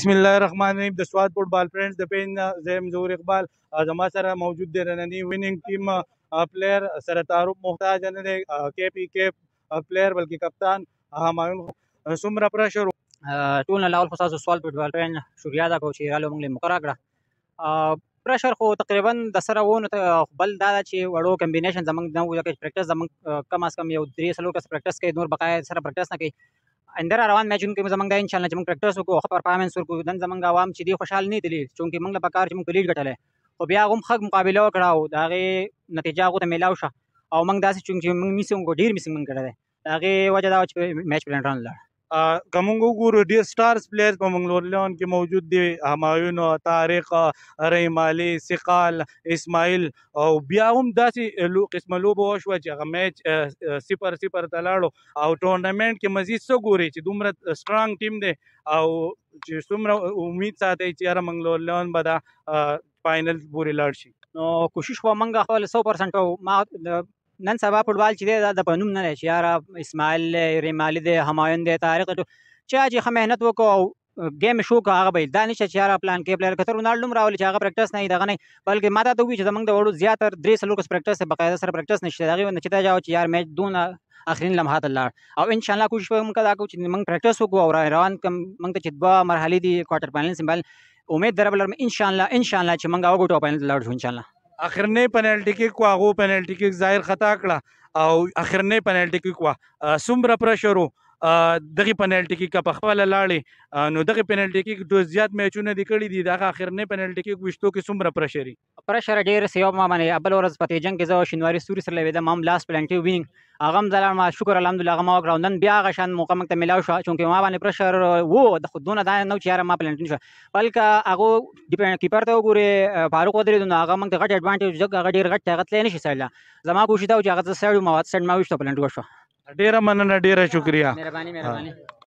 بسم الله الرحمن الرحیم د سواد فوټبال فرندز د پین زم زور اقبال زما سره موجود دی رننی ویننګ ټیم پلیئر سره تعارف محتاج نه دی کې پی کې پلیئر بلکې کپتان همایون سمره پرشر ټول نه لاول خصاص سوال فوټبال فرند شوریا دا کو چې غالو موږ مقرره کړه پرشر خو تقریبا د سره وونه بل دا چې وړو کمبینیشن زمنګ نه وځي پریکټیس زمنګ کم از کم یو درې سلو کس پریکټیس کوي نور بقایا سره پریکټیس نه کوي اندر روان میچونو کې زمونږ د ان شاء الله چې موږ پریکټس وکړو خو پرفارمنس وکړو دن زمونږ عوام چې دی خوشحال نه دي چونکی موږ له پکار چې موږ لیډ غټلې خو بیا هم خګ مقابله وکړو دا غي نتیجه غو ته میلاو شه او موږ داسې چونکی موږ میسه موږ ډیر میسه موږ کړل دا غي وجه دا چې میچ پلان روان لاړ کومنګ وګورو ډیر سټارز پلیئرز په منګلورلیون کې موجود دي همایون طارق رحیم علي سقال اسماعیل او بیا هم داسې لو قسمه لوبه وشوه چې هغه میچ صفر صفر ته لاړو او ټورنمنت کې مزید څه ګوري چې دومره سټرانګ ټیم دی او چې څومره امید ساتي چې یاره منګلورلیون به دا فاینل پورې لاړ شي نو کوشش خو مونږ خپل 100% ما نن سبا فوټبال چې دی دا د پنوم نه دی چې یاره اسماعیل ریمالی دی همایون دی طارق دی چا چې ښه محنت وکړو او ګیم شو که هغه به دا نشه چې یاره پلان کې پلیر کتر رونالډو هم راولي چې هغه پریکټس نه دغه نه بلکې ما ته وی چې زمونږ د وړو زیاتر درې سلو کس پریکټس دی بقاعده سره پریکټس نشته هغه نه چې دا جاو چې یار میچ دونه اخرین لمحات الله او ان شاء الله کوشش کوم کدا کو چې موږ پریکټس وکړو او روان کم موږ ته چې دوه مرحله دي کوارټر فاینل سیمبل امید دربل ان شاء الله ان شاء الله چې موږ اوګو ټاپ فاینل لاړ شو ان شاء الله اخرنې پنالټي کې کو هغه پنالټي کې ظاهر خطا کړه او اخرنې پنالټي کې کو سمره پرشر دغه پنالټي کې کا په خپل لاړې نو دغه پنالټي کې ډېر زیات میچونه دي کړی دي دا اخر نه پنالټي کې وښتو کې څومره پرشري پرشر ډېر سیو ما باندې ابل ورځ پته جنگ کې زو شنواري سوري سره لیدم مام لاس پلانټي ویننګ اغم زلال ما شکر الحمدلله غما وکړوندن بیا غشن موقع مکته ملاو شو چونکی ما باندې پرشر وو د خودونه دا نو چیرې ما پلانټین شو بلکې هغه ډیپند کیپر ته وګوره فاروق ودرې نو هغه مونږ ته غټ اډوانټیج جګ هغه ډیر غټ طاقت لې نشي سړلا زما کوشش دا چې هغه سړ مواد سړ ما وښته پلانټ وشو डेरा मन्ना डेरा शुक्रिया